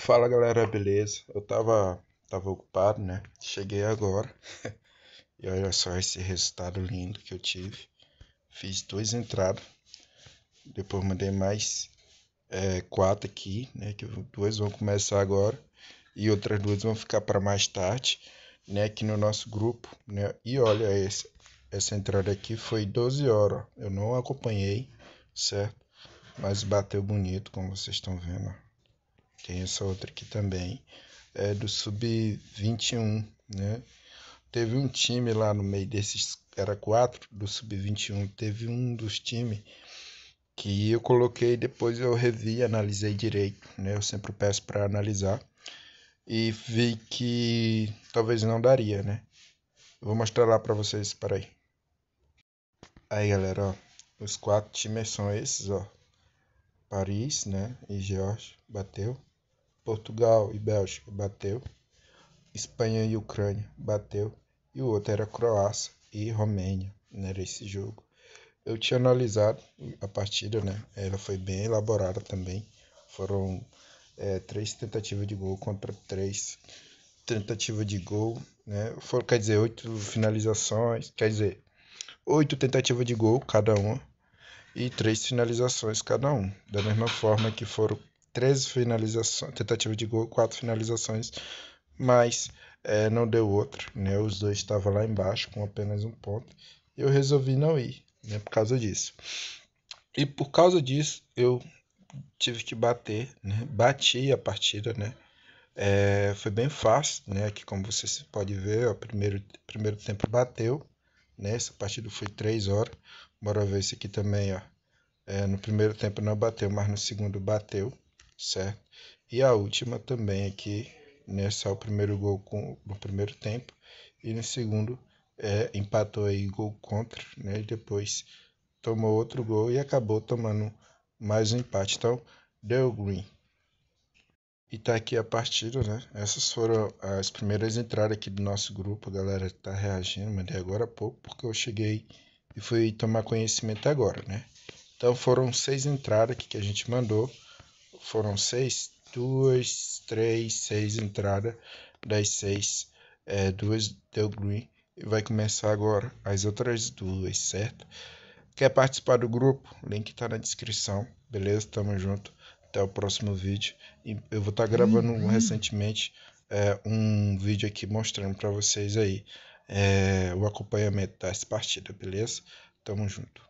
Fala galera, beleza? Eu tava, tava ocupado, né? Cheguei agora e olha só esse resultado lindo que eu tive. Fiz duas entradas, depois mandei mais é, quatro aqui, né? Que duas vão começar agora e outras duas vão ficar para mais tarde, né? Aqui no nosso grupo, né? E olha, esse, essa entrada aqui foi 12 horas, eu não acompanhei, certo? Mas bateu bonito, como vocês estão vendo, tem essa outra aqui também. É do Sub-21, né? Teve um time lá no meio desses, era quatro do Sub-21, teve um dos times que eu coloquei, depois eu revi, analisei direito, né? Eu sempre peço para analisar e vi que talvez não daria, né? vou mostrar lá para vocês, peraí. Aí, galera, ó, os quatro times são esses, ó. Paris, né, e George bateu. Portugal e Bélgica bateu, Espanha e Ucrânia bateu, e o outro era Croácia e Romênia, né, era esse jogo. Eu tinha analisado a partida, né? Ela foi bem elaborada também. Foram é, três tentativas de gol contra três tentativas de gol, né? Foram, quer dizer, oito finalizações, quer dizer, oito tentativas de gol cada uma e três finalizações cada um. Da mesma forma que foram 13 finalizações, tentativa de gol, 4 finalizações, mas é, não deu outra, né? Os dois estavam lá embaixo com apenas um ponto. Eu resolvi não ir, né? Por causa disso. E por causa disso, eu tive que bater, né? Bati a partida, né? É, foi bem fácil, né? Que como vocês pode ver, o primeiro, primeiro tempo bateu, né? Essa partida foi 3 horas. Bora ver esse aqui também, ó. É, no primeiro tempo não bateu, mas no segundo bateu certo? E a última também aqui, nesse é o primeiro gol com, no primeiro tempo e no segundo é, empatou aí gol contra, né, e depois tomou outro gol e acabou tomando mais um empate. Então, deu green. E tá aqui a partida, né? Essas foram as primeiras entradas aqui do nosso grupo. A galera tá reagindo, mandei agora há pouco, porque eu cheguei e fui tomar conhecimento agora, né? Então foram seis entradas aqui que a gente mandou foram seis, duas, três, seis entrada das seis, é, duas deu green e vai começar agora as outras duas, certo? Quer participar do grupo? Link tá na descrição, beleza? Tamo junto, até o próximo vídeo. E eu vou estar tá gravando uhum. recentemente é, um vídeo aqui mostrando para vocês aí é, o acompanhamento das partidas, beleza? Tamo junto.